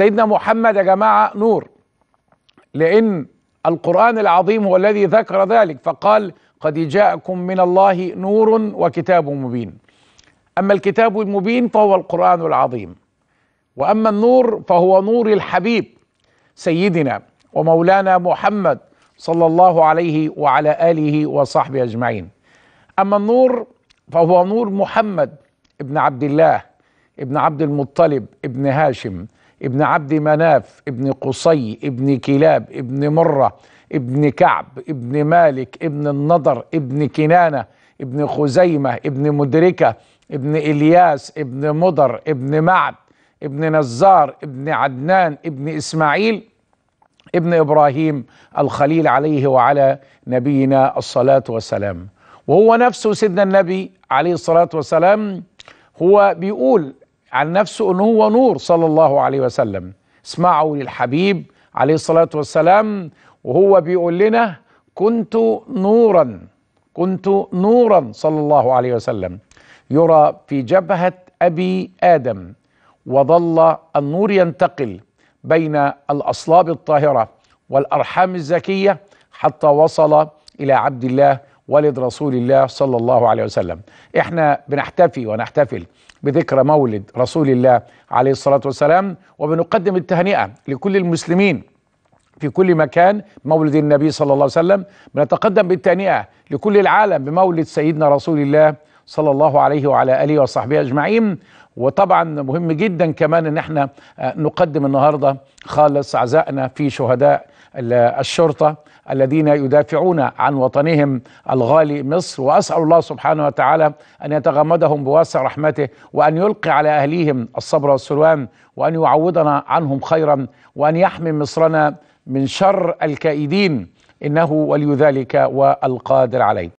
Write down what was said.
سيدنا محمد يا جماعه نور لان القران العظيم هو الذي ذكر ذلك فقال قد جاءكم من الله نور وكتاب مبين اما الكتاب المبين فهو القران العظيم واما النور فهو نور الحبيب سيدنا ومولانا محمد صلى الله عليه وعلى اله وصحبه اجمعين اما النور فهو نور محمد ابن عبد الله ابن عبد المطلب ابن هاشم ابن عبد مناف ابن قصي ابن كلاب ابن مرة ابن كعب ابن مالك ابن النضر ابن كنانة ابن خزيمة ابن مدركة ابن إلياس ابن مضر ابن معد ابن نزار ابن عدنان ابن إسماعيل ابن إبراهيم الخليل عليه وعلى نبينا الصلاة والسلام وهو نفسه سيدنا النبي عليه الصلاة والسلام هو بيقول عن نفسه أنه هو نور صلى الله عليه وسلم اسمعوا للحبيب عليه الصلاة والسلام وهو بيقول لنا كنت نورا كنت نورا صلى الله عليه وسلم يرى في جبهة أبي آدم وظل النور ينتقل بين الأصلاب الطاهرة والأرحام الزكية حتى وصل إلى عبد الله والد رسول الله صلى الله عليه وسلم احنا بنحتفي ونحتفل بذكرى مولد رسول الله عليه الصلاة والسلام وبنقدم التهنئة لكل المسلمين في كل مكان مولد النبي صلى الله عليه وسلم بنتقدم بالتهنئة لكل العالم بمولد سيدنا رسول الله صلى الله عليه وعلى اله وصحبه اجمعين وطبعا مهم جدا كمان ان احنا نقدم النهارده خالص عزائنا في شهداء الشرطه الذين يدافعون عن وطنهم الغالي مصر واسال الله سبحانه وتعالى ان يتغمدهم بواسع رحمته وان يلقي على اهليهم الصبر والسلوان وان يعوضنا عنهم خيرا وان يحمي مصرنا من شر الكائدين انه ولي ذلك والقادر عليه